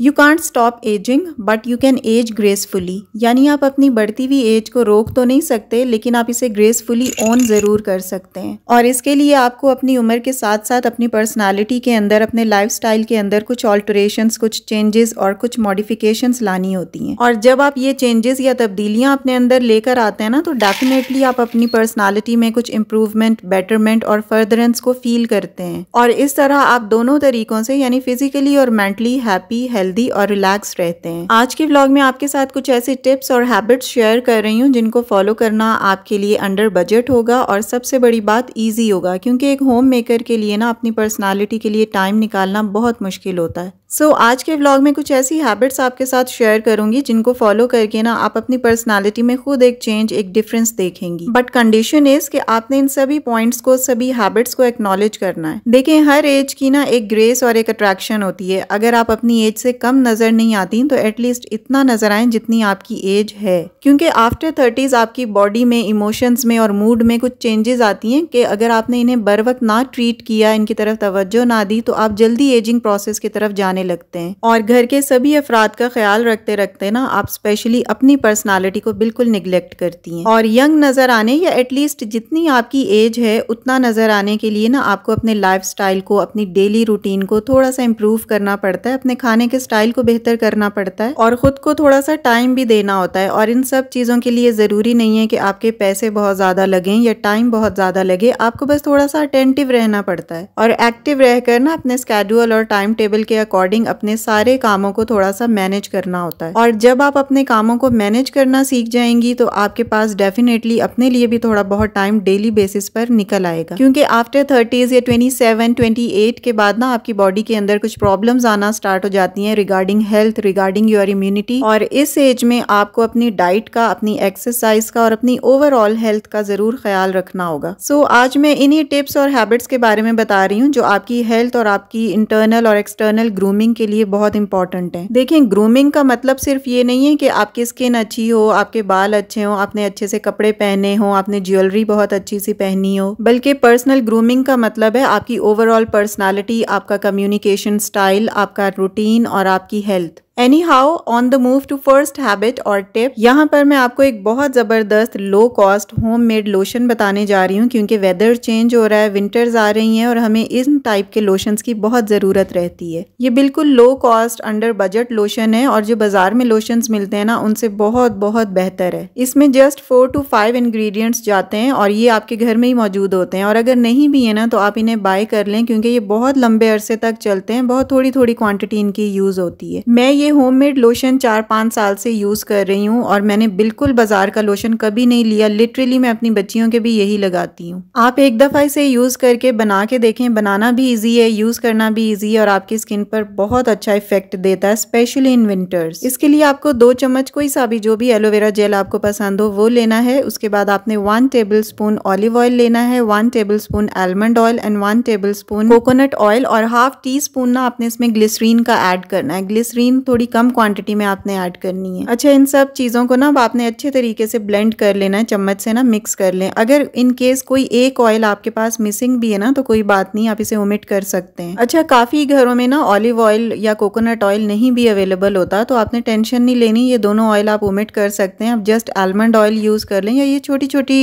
You can't stop ageing but you can age gracefully यानी आप अपनी बढ़ती हुई एज को रोक तो नहीं सकते लेकिन आप इसे ग्रेसफुली ऑन ज़रूर कर सकते हैं और इसके लिए आपको अपनी उम्र के साथ साथ अपनी पर्सनैलिटी के अंदर अपने लाइफ के अंदर कुछ ऑल्ट्रेशन कुछ चेंजेस और कुछ मॉडिफिकेशन लानी होती हैं और जब आप ये चेंजेस या तब्दीलियाँ अपने अंदर लेकर आते हैं ना तो डेफिनेटली आप अपनी पर्सनैलिटी में कुछ इम्प्रूवमेंट बेटरमेंट और फर्दरेंस को फील करते हैं और इस तरह आप दोनों तरीकों से यानी फिजिकली और मेंटली हैप्पी हेल्थ हेल्दी और रिलैक्स रहते हैं आज के व्लॉग में आपके साथ कुछ ऐसे टिप्स और हैबिट्स शेयर कर रही हूँ जिनको फॉलो करना आपके लिए अंडर बजट होगा और सबसे बड़ी बात ईजी होगा क्योंकि एक होम मेकर के लिए ना अपनी पर्सनैलिटी के लिए टाइम निकालना बहुत मुश्किल होता है सो so, आज के व्लॉग में कुछ ऐसी हैबिट्स आपके साथ शेयर करूंगी जिनको फॉलो करके ना आप अपनी पर्सनालिटी में खुद एक चेंज एक डिफरेंस देखेंगी बट कंडीशन इज कि आपने इन सभी पॉइंट्स को सभी हैबिट्स को एक्नॉलेज करना है देखें हर एज की ना एक ग्रेस और एक अट्रैक्शन होती है अगर आप अपनी एज से कम नजर नहीं आती तो एटलीस्ट इतना नजर आए जितनी आपकी एज है क्योंकि आफ्टर थर्टीज आपकी बॉडी में इमोशंस में और मूड में कुछ चेंजेस आती है कि अगर आपने इन्हें बर वक्त ना ट्रीट किया इनकी तरफ तवज्जो ना दी तो आप जल्दी एजिंग प्रोसेस की तरफ जाने आने लगते हैं और घर के सभी अफराद का ख्याल रखते रखते ना आप स्पेशली अपनी पर्सनालिटी को बिल्कुल निगलेक्ट करती हैं और यंग नजर आने या एटलीस्ट जितनी आपकी एज है उतना नजर आने के लिए ना आपको अपने लाइफ को अपनी डेली रूटीन को थोड़ा सा इम्प्रूव करना पड़ता है अपने खाने के स्टाइल को बेहतर करना पड़ता है और खुद को थोड़ा सा टाइम भी देना होता है और इन सब चीज़ों के लिए ज़रूरी नहीं है कि आपके पैसे बहुत ज़्यादा लगे या टाइम बहुत ज़्यादा लगे आपको बस थोड़ा सा अटेंटिव रहना पड़ता है और एक्टिव रहकर ना अपने स्केड्यूल और टाइम टेबल के अकॉर्डिंग अकॉर्डिंग अपने सारे कामों को थोड़ा सा मैनेज करना होता है और जब आप अपने कामों को मैनेज करना सीख जाएंगी तो आपके पास डेफिनेटली अपने लिए भी थोड़ा बहुत टाइम डेली बेसिस पर निकल आएगा क्योंकि आफ्टर थर्टीज या ट्वेंटी सेवन ट्वेंटी एट के बाद ना आपकी बॉडी के अंदर कुछ प्रॉब्लम आना स्टार्ट हो जाती है regarding health regarding your immunity और इस एज में आपको अपनी डाइट का अपनी एक्सरसाइज का और अपनी ओवरऑल हेल्थ का जरूर ख्याल रखना होगा सो so, आज मैं इन्हीं टिप्स और हैबिट्स के बारे में बता रही हूँ जो आपकी हेल्थ और आपकी इंटरनल और एक्सटर्नल ग्रूमिंग ग्रूमिंग के लिए बहुत इंपॉर्टेंट है देखें ग्रूमिंग का मतलब सिर्फ ये नहीं है कि आपकी स्किन अच्छी हो आपके बाल अच्छे हो आपने अच्छे से कपड़े पहने हो आपने ज्वेलरी बहुत अच्छी सी पहनी हो बल्कि पर्सनल ग्रूमिंग का मतलब है आपकी ओवरऑल पर्सनैलिटी आपका कम्युनिकेशन स्टाइल आपका रूटीन और आपकी health anyhow on the move to first habit और टिप यहाँ पर मैं आपको एक बहुत ज़बरदस्त low cost home made lotion बताने जा रही हूँ क्योंकि वेदर चेंज हो रहा है विंटर्स आ रही हैं और हमें इन टाइप के लोशन की बहुत ज़रूरत रहती है ये बिल्कुल low cost under budget lotion है और जो बाज़ार में लोशन मिलते हैं ना उनसे बहुत बहुत बेहतर है इसमें just four to five ingredients जाते हैं और ये आपके घर में ही मौजूद होते हैं और अगर नहीं भी है ना तो आप इन्हें बाय कर लें क्योंकि ये बहुत लंबे अरसे तक चलते हैं बहुत थोड़ी थोड़ी क्वान्टिटी इनकी यूज़ होती है मैं ये ये होममेड लोशन चार पाँच साल से यूज़ कर रही हूँ और मैंने बिल्कुल बाज़ार का लोशन कभी नहीं लिया लिटरली मैं अपनी बच्चियों के भी यही लगाती हूँ आप एक दफ़ा इसे यूज़ करके बना के देखें बनाना भी ईजी है यूज़ करना भी ईजी है और आपकी स्किन पर बहुत अच्छा इफेक्ट देता है स्पेशली इन विंटर्स इसके लिए आपको दो चम्मच कोई सा भी जो भी एलोवेरा जेल आपको पसंद हो वो लेना है उसके बाद आपने one tablespoon olive oil लेना है one tablespoon almond oil and one tablespoon coconut oil और हाफ टी स्पून ना आपने इसमें ग्लिसरीन का एड करना है ग्लिसरीन थोड़ी थोड़ी कम क्वांटिटी में आपने ऐड करनी है अच्छा इन सब चीज़ों को ना अब आपने अच्छे तरीके से ब्लेंड कर लेना है चम्मच से ना मिक्स कर लें अगर इन केस कोई एक ऑयल आपके पास मिसिंग भी है ना तो कोई बात नहीं आप इसे ओमिट कर सकते हैं अच्छा काफ़ी घरों में ना ऑलिव ऑयल या कोकोनट ऑयल नहीं भी अवेलेबल होता तो आपने टेंशन नहीं लेनी ये दोनों ऑयल आप ओमिट कर सकते हैं आप जस्ट आलमंड ऑयल यूज़ कर लें या ये छोटी छोटी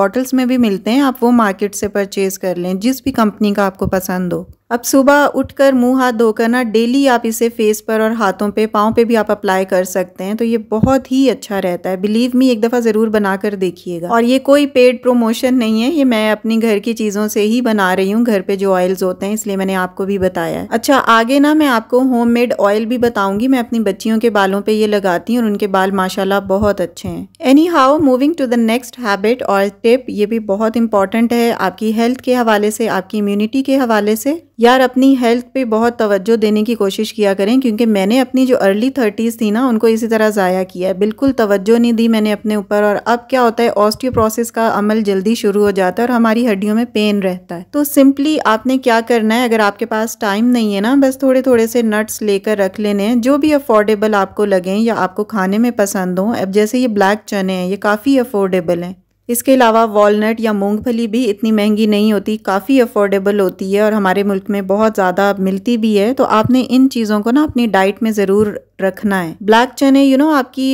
बॉटल्स में भी मिलते हैं आप वो मार्केट से परचेज़ कर लें जिस भी कंपनी का आपको पसंद हो अब सुबह उठकर मुंह हाथ धोकर ना डेली आप इसे फेस पर और हाथों पे पाँव पे भी आप अप्लाई कर सकते हैं तो ये बहुत ही अच्छा रहता है बिलीव मी एक दफ़ा ज़रूर बना कर देखिएगा और ये कोई पेड प्रमोशन नहीं है ये मैं अपनी घर की चीज़ों से ही बना रही हूँ घर पे जो ऑयल्स होते हैं इसलिए मैंने आपको भी बताया है अच्छा आगे ना मैं आपको होम मेड ऑयल भी बताऊँगी मैं अपनी बच्चियों के बालों पर ये लगाती हूँ और उनके बाल माशाला बहुत अच्छे हैं anyhow moving to the next habit और टिप ये भी बहुत इंपॉर्टेंट है आपकी हेल्थ के हवाले से आपकी इम्यूनिटी के हवाले से यार अपनी हेल्थ पे बहुत तवज्जो देने की कोशिश किया करें क्योंकि मैंने अपनी जो अर्ली थर्टीज़ थी ना उनको इसी तरह ज़ाया किया है बिल्कुल तवज्जो नहीं दी मैंने अपने ऊपर और अब क्या होता है ऑस्टियोप्रोसेस का अमल जल्दी शुरू हो जाता है और हमारी हड्डियों में पेन रहता है तो सिंपली आपने क्या करना है अगर आपके पास टाइम नहीं है ना बस थोड़े थोड़े से नट्स लेकर रख लेने हैं जो भी अफोर्डेबल आपको लगें या आपको खाने में पसंद हों अब जैसे ये ब्लैक चने हैं ये काफ़ी अफोर्डेबल हैं इसके अलावा वॉलनट या मूंगफली भी इतनी महंगी नहीं होती काफ़ी अफोर्डेबल होती है और हमारे मुल्क में बहुत ज़्यादा मिलती भी है तो आपने इन चीज़ों को ना अपनी डाइट में ज़रूर रखना है ब्लैक चने यू नो आपकी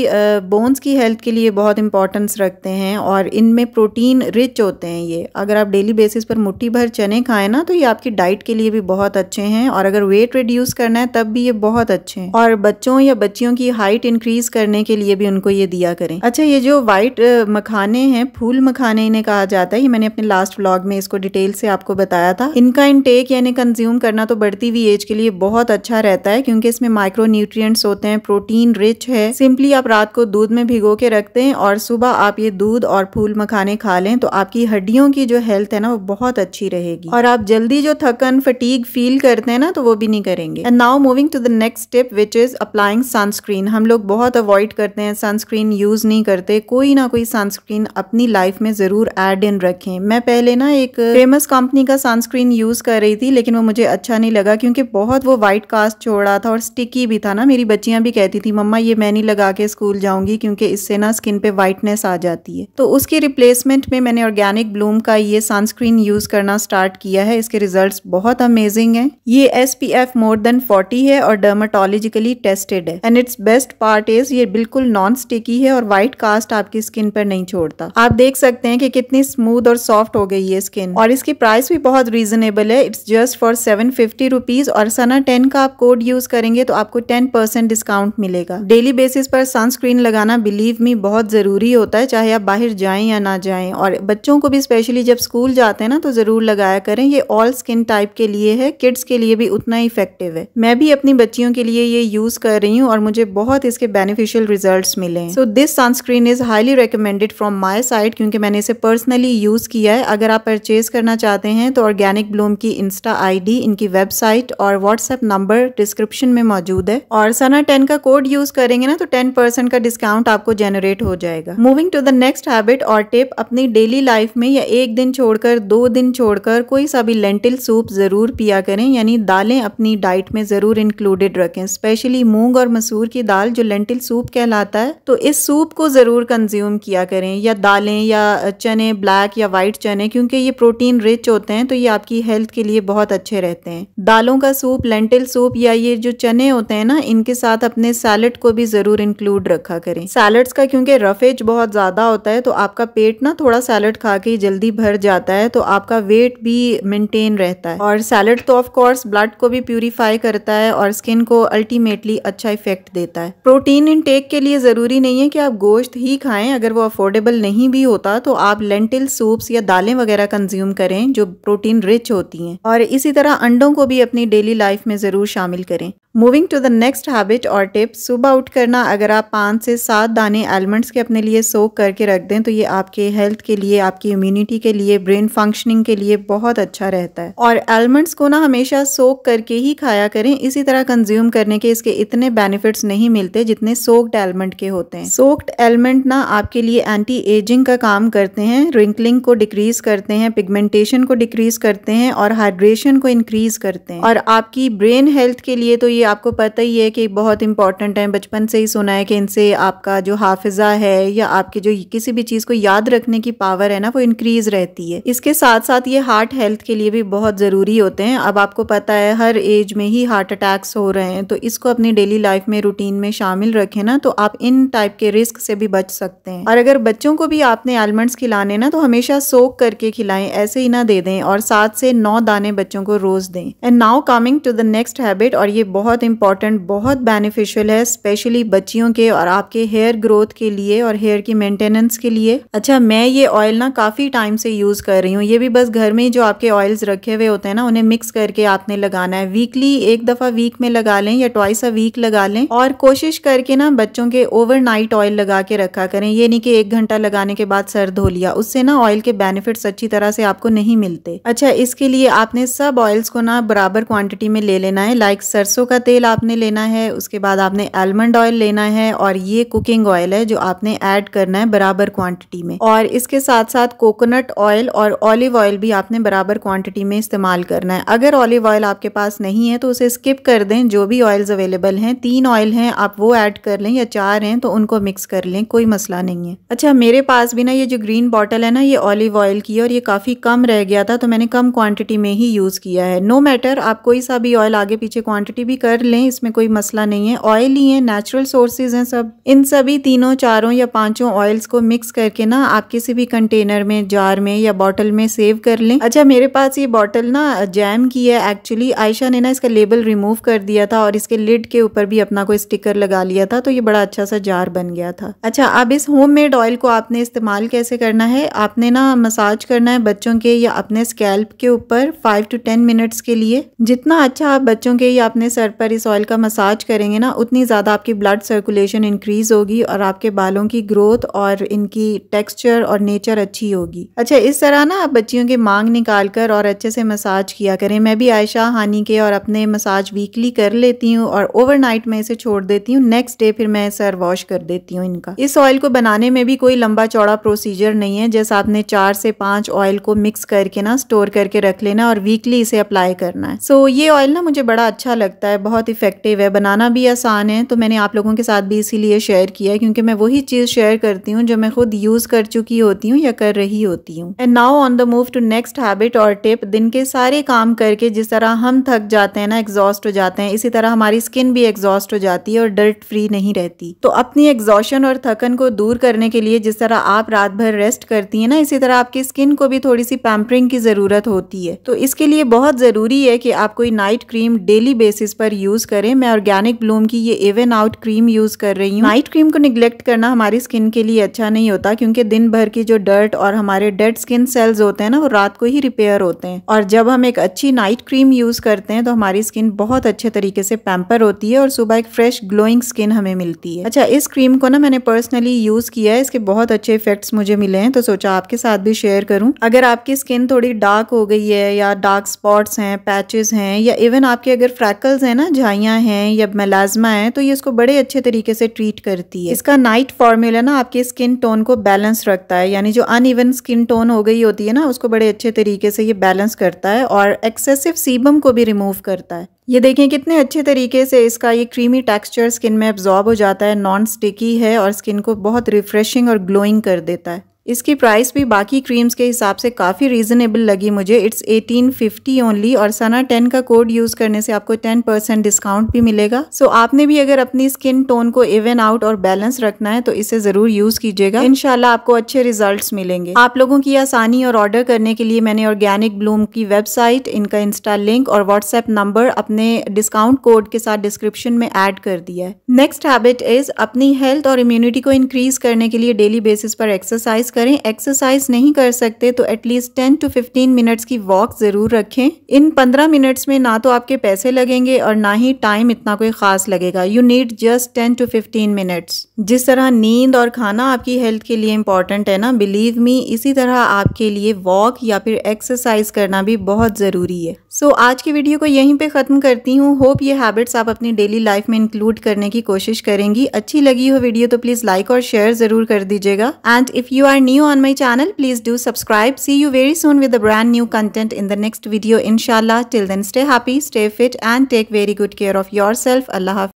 बोन्स uh, की हेल्थ के लिए बहुत इंपॉर्टेंस रखते हैं और इनमें प्रोटीन रिच होते हैं ये अगर आप डेली बेसिस पर मुट्ठी भर चने खाएं ना तो ये आपकी डाइट के लिए भी बहुत अच्छे हैं और अगर वेट रिड्यूस करना है तब भी ये बहुत अच्छे हैं और बच्चों या बच्चियों की हाइट इंक्रीज करने के लिए भी उनको ये दिया करें अच्छा ये जो वाइट मखाने हैं फूल मखाने इन्हें कहा जाता है ये मैंने अपने लास्ट व्लॉग में इसको डिटेल से आपको बताया था इनका इनटेक यानी कंज्यूम करना तो बढ़ती हुई एज के लिए बहुत अच्छा रहता है क्योंकि इसमें माइक्रो न्यूट्रियट्स होते हैं प्रोटीन रिच है सिंपली आप रात को दूध में भिगो के रखते हैं और सुबह आप ये दूध और फूल मखाने खा लें तो आपकी हड्डियों की जो हेल्थ है ना वो बहुत अच्छी रहेगी और आप जल्दी जो थकन फटीक फील करते हैं ना तो वो भी नहीं करेंगे and now moving to the next step which is applying sunscreen हम लोग बहुत अवॉइड करते हैं सनस्क्रीन यूज नहीं करते कोई ना कोई सनस्क्रीन अपनी लाइफ में ज़रूर ऐड इन रखें मैं पहले ना एक फेमस कंपनी का सनस्क्रीन यूज़ कर रही थी लेकिन वो मुझे अच्छा नहीं लगा क्योंकि बहुत वो वाइट कास्ट छोड़ रहा था और स्टिकी भी था ना मेरी बच्चियाँ भी कहती थी मम्मा ये मैं नहीं लगा के स्कूल जाऊँगी क्योंकि इससे ना स्किन पे वाइटनेस आ जाती है तो उसकी रिप्लेसमेंट में मैंने ऑर्गेनिक ब्लूम का ये सनस्क्रीन यूज़ करना स्टार्ट किया है इसके रिजल्ट बहुत अमेजिंग है ये S P F more than forty है और डर्माटोलॉजिकली टेस्टेड है and it's best part is ये बिल्कुल नॉन स्टिकी है और वाइट कास्ट आपकी स्किन पर नहीं छोड़ता आप देख सकते हैं कि कितनी स्मूथ और सॉफ्ट हो गई है स्किन और इसकी प्राइस भी बहुत रीजनेबल है it's just for seven fifty rupees और सना टेन का आप कोड यूज करेंगे तो आपको टेन परसेंट डिस्काउंट मिलेगा डेली बेसिस पर सनस्क्रीन लगाना बिलीव मी बहुत जरूरी होता है चाहे आप बाहर जाएं या ना जाएं और बच्चों को भी स्पेशली जब स्कूल जाते हैं ना तो जरूर लगाया करें ये ऑल स्किन टाइप के लिए है किड्स के लिए भी उतना इफेक्टिव है मैं भी अपनी बच्चियों के लिए ये यूज कर रही हूँ और मुझे बहुत इसके बेनिफिशियल रिजल्ट मिले so this sunscreen is highly recommended from my side website क्योंकि मैंने इसे पर्सनली यूज़ किया है अगर आप परचेज़ करना चाहते हैं तो ऑर्गेनिक ब्लूम की इंस्टा आईडी इनकी वेबसाइट और व्हाट्सएप नंबर डिस्क्रिप्शन में मौजूद है और सना टेन का कोड यूज करेंगे ना तो टेन परसेंट का डिस्काउंट आपको जनरेट हो जाएगा moving to the next habit और टिप अपनी डेली लाइफ में या एक दिन छोड़कर दो दिन छोड़कर कोई सा भी लेंटिल सूप जरूर पिया करें यानी दालें अपनी डाइट में जरूर इंक्लूडेड रखें स्पेशली मूंग और मसूर की दाल जो लेंटिल सूप कहलाता है तो इस सूप को जरूर कंज्यूम किया करें या दालें लें या चने ब्लैक या वाइट चने क्योंकि ये प्रोटीन रिच होते हैं तो ये आपकी हेल्थ के लिए बहुत अच्छे रहते हैं दालों का सूप लेंटिल सूप या ये जो चने होते हैं ना इनके साथ अपने सैलड को भी ज़रूर इंक्लूड रखा करें सैलड्स का क्योंकि रफेज बहुत ज़्यादा होता है तो आपका पेट ना थोड़ा सैलड खा के जल्दी भर जाता है तो आपका वेट भी मेंटेन रहता है और सैलड तो ऑफकोर्स ब्लड को भी प्यूरिफाई करता है और स्किन को अल्टीमेटली अच्छा इफेक्ट देता है प्रोटीन इनटेक के लिए ज़रूरी नहीं है कि आप गोश्त ही खाएं अगर वो अफोर्डेबल नहीं भी हो होता तो आप लेंटिल सूप्स या दालें वगैरह कंज्यूम करें जो प्रोटीन रिच होती हैं और इसी तरह अंडों को भी अपनी डेली लाइफ में ज़रूर शामिल करें moving to the next habit और टिप सुबह उठ करना अगर आप पाँच से सात दाने एलमंड्स के अपने लिए सोक करके रख दें तो ये आपके हेल्थ के लिए आपकी इम्यूनिटी के लिए ब्रेन फंक्शनिंग के लिए बहुत अच्छा रहता है और एलमंड्स को ना हमेशा सोक करके ही खाया करें इसी तरह कंज्यूम करने के इसके इतने बेनिफिट्स नहीं मिलते जितने सोक्ड एलमंड के होते हैं सोक्ड एलमंड ना आपके लिए एंटी एजिंग का काम करते हैं रिंकलिंग को डिक्रीज करते हैं पिगमेंटेशन को डिक्रीज करते हैं और हाइड्रेशन को इंक्रीज करते हैं और आपकी ब्रेन हेल्थ के लिए तो ये आपको पता ही है कि बहुत इंपॉर्टेंट है बचपन से ही सुना है कि इनसे आपका जो हाफिज़ा है या आपके जो किसी भी चीज़ को याद रखने की पावर है ना वो इंक्रीज रहती है इसके साथ साथ ये हार्ट हेल्थ के लिए भी बहुत ज़रूरी होते हैं अब आपको पता है हर एज में ही हार्ट अटैक्स हो रहे हैं तो इसको अपनी डेली लाइफ में रूटीन में शामिल रखें ना तो आप इन टाइप के रिस्क से भी बच सकते हैं और अगर बच्चों को भी आपने आलमंड्स खिलाने ना तो हमेशा सोख करके खिलाएं ऐसे ही ना दे दें और सात से नौ दाने बच्चों को रोज दें and now coming to the next habit और ये बहुत बहुत इंपॉर्टेंट बहुत बेनिफिशियल है स्पेशली बच्चियों के और आपके हेयर ग्रोथ के लिए और हेयर की मेंटेनेंस के लिए अच्छा मैं ये ऑयल ना काफ़ी टाइम से यूज़ कर रही हूँ ये भी बस घर में जो आपके ऑयल्स रखे हुए होते हैं ना उन्हें मिक्स करके आपने लगाना है वीकली एक दफ़ा वीक में लगा लें या ट्वाइस अ वीक लगा लें और कोशिश करके ना बच्चों के ओवर ऑयल लगा के रखा करें ये नहीं की एक घंटा लगाने के बाद सर धो लिया उससे ना ऑयल के बेनिफिट अच्छी तरह से आपको नहीं मिलते अच्छा इसके लिए आपने सब ऑयल्स को ना बराबर क्वांटिटी में ले लेना है लाइक सरसों का तेल आपने लेना है उसके बाद आपने आलमंड ऑयल लेना है और ये कुकिंग ऑयल है जो आपने ऐड करना है बराबर क्वांटिटी में और इसके साथ साथ कोकोनट ऑयल और ऑलिव ऑयल भी आपने बराबर क्वांटिटी में इस्तेमाल करना है अगर ऑलिव ऑयल आपके पास नहीं है तो उसे स्किप कर दें जो भी ऑयल्स अवेलेबल हैं तीन ऑयल हैं आप वो ऐड कर लें या चार हैं तो उनको मिक्स कर लें कोई मसला नहीं है अच्छा मेरे पास भी ना ये जो ग्रीन बॉटल है ना ये ऑलिव ऑयल की और ये काफ़ी कम रह गया था तो मैंने कम क्वांटिटी में ही यूज़ किया है नो मैटर आप कोई सा भी ऑयल आगे पीछे क्वांटिटी भी कर कर लें इसमें कोई मसला नहीं है ऑयल ही है नेचुरल सोर्सेज हैं सब इन सभी तीनों चारों या पांचों ऑयल्स को मिक्स करके ना आप किसी भी कंटेनर में जार में या बॉटल में सेव कर लें अच्छा मेरे पास ये बॉटल ना जैम की है एक्चुअली आयशा ने ना इसका लेबल रिमूव कर दिया था और इसके लिड के ऊपर भी अपना कोई स्टिकर लगा लिया था तो ये बड़ा अच्छा सा जार बन गया था अच्छा अब इस होम मेड ऑयल को आपने इस्तेमाल कैसे करना है आपने ना मसाज करना है बच्चों के या अपने स्कैल्प के ऊपर फाइव टू टेन मिनट्स के लिए जितना अच्छा आप बच्चों के या अपने सर पर इस ऑयल का मसाज करेंगे ना उतनी ज़्यादा आपकी ब्लड सर्कुलेशन इंक्रीज़ होगी और आपके बालों की ग्रोथ और इनकी टेक्सचर और नेचर अच्छी होगी अच्छा इस तरह ना आप बच्चियों के मांग निकाल कर और अच्छे से मसाज किया करें मैं भी आयशा हानि के और अपने मसाज वीकली कर लेती हूँ और नाइट मैं इसे छोड़ देती हूँ नेक्स्ट डे फिर मैं सर वॉश कर देती हूँ इनका इस ऑयल को बनाने में भी कोई लंबा चौड़ा प्रोसीजर नहीं है जैसा आपने चार से पांच ऑयल को मिक्स करके ना स्टोर करके रख लेना और वीकली इसे अप्लाई करना है सो so, ये ऑयल ना मुझे बड़ा अच्छा लगता है बहुत इफ़ेक्टिव है बनाना भी आसान है तो मैंने आप लोगों के साथ भी इसीलिए शेयर किया है क्योंकि मैं वही चीज़ शेयर करती हूँ जो मैं खुद यूज़ कर चुकी होती हूँ या कर रही होती हूँ and now on the move to next habit और टिप दिन के सारे काम करके जिस तरह हम थक जाते हैं ना एग्जॉस्ट हो जाते हैं इसी तरह हमारी स्किन भी एग्जॉस्ट हो जाती है और डर्ट फ्री नहीं रहती तो अपनी एग्जॉशन और थकन को दूर करने के लिए जिस तरह आप रात भर रेस्ट करती हैं ना इसी तरह आपकी स्किन को भी थोड़ी सी पैम्परिंग की ज़रूरत होती है तो इसके लिए बहुत ज़रूरी है कि आप कोई नाइट क्रीम डेली बेसिस पर यूज़ करें मैं ऑर्गेनिक ब्लूम की ये एवन आउट क्रीम यूज़ कर रही हूँ नाइट क्रीम को निग्लेक्ट करना हमारी स्किन के लिए अच्छा नहीं होता क्योंकि दिन भर की जो डर्ट और हमारे डेड स्किन सेल्स होते हैं ना वो रात को ही रिपेयर होते हैं और जब हम एक अच्छी नाइट क्रीम यूज़ करते हैं तो हमारी स्किन बहुत अच्छे तरीके से पैम्पर होती है और सुबह एक फ्रेश ग्लोइंग स्किन हमें मिलती है अच्छा इस क्रीम को ना मैंने पर्सनली यूज़ किया है इसके बहुत अच्छे इफेक्ट्स मुझे मिले हैं तो सोचा आपके साथ भी शेयर करूँ अगर आपकी स्किन थोड़ी डार्क हो गई है या डार्क स्पॉट्स हैं पैचेज हैं या इवन आपके अगर फ्रैकल्स हैं ना ना झाइयाँ हैं या मेलाजमा है तो ये इसको बड़े अच्छे तरीके से ट्रीट करती है इसका नाइट फार्मूला ना आपके स्किन टोन को बैलेंस रखता है यानी जो अनइवन स्किन टोन हो गई होती है ना उसको बड़े अच्छे तरीके से ये बैलेंस करता है और एक्सेसिव सीबम को भी रिमूव करता है ये देखें कितने अच्छे तरीके से इसका ये क्रीमी टेक्सचर स्किन में एब्जॉर्ब हो जाता है नॉन स्टिकी है और स्किन को बहुत रिफ्रेशिंग और ग्लोइंग कर देता है इसकी प्राइस भी बाकी क्रीम्स के हिसाब से काफ़ी रीज़नेबल लगी मुझे इट्स 1850 ओनली और सना 10 का कोड यूज़ करने से आपको 10 परसेंट डिस्काउंट भी मिलेगा सो so, आपने भी अगर अपनी स्किन टोन को इवन आउट और बैलेंस रखना है तो इसे ज़रूर यूज़ कीजिएगा इनशाला आपको अच्छे रिजल्ट मिलेंगे आप लोगों की आसानी और ऑर्डर करने के लिए मैंने ऑर्गेनिक ब्लूम की वेबसाइट इनका इंस्टा लिंक और व्हाट्सएप नंबर अपने डिस्काउंट कोड के साथ डिस्क्रिप्शन में एड कर दिया है नेक्स्ट हैबिट इज़ अपनी हेल्थ और इम्यूनिटी को इंक्रीज करने के लिए डेली बेसिस पर एक्सरसाइज करें एक्सरसाइज नहीं कर सकते तो at least ten to fifteen minutes की वॉक ज़रूर रखें इन पंद्रह मिनट्स में ना तो आपके पैसे लगेंगे और ना ही टाइम इतना कोई ख़ास लगेगा you need just ten to fifteen minutes जिस तरह नींद और खाना आपकी हेल्थ के लिए इंपॉर्टेंट है ना बिलीव मी इसी तरह आपके लिए वॉक या फिर एक्सरसाइज करना भी बहुत ज़रूरी है सो so, आज की वीडियो को यहीं पे ख़त्म करती हूँ होप ये हैबिट्स आप अपनी डेली लाइफ में इंक्लूड करने की कोशिश करेंगी अच्छी लगी हो वीडियो तो प्लीज़ लाइक और शेयर ज़रूर कर दीजिएगा and if you are new on my channel, please do subscribe. See you very soon with the brand new content in the next video, inshallah. Till then, stay happy, stay fit, and take very good care of yourself. Allah Hafiz.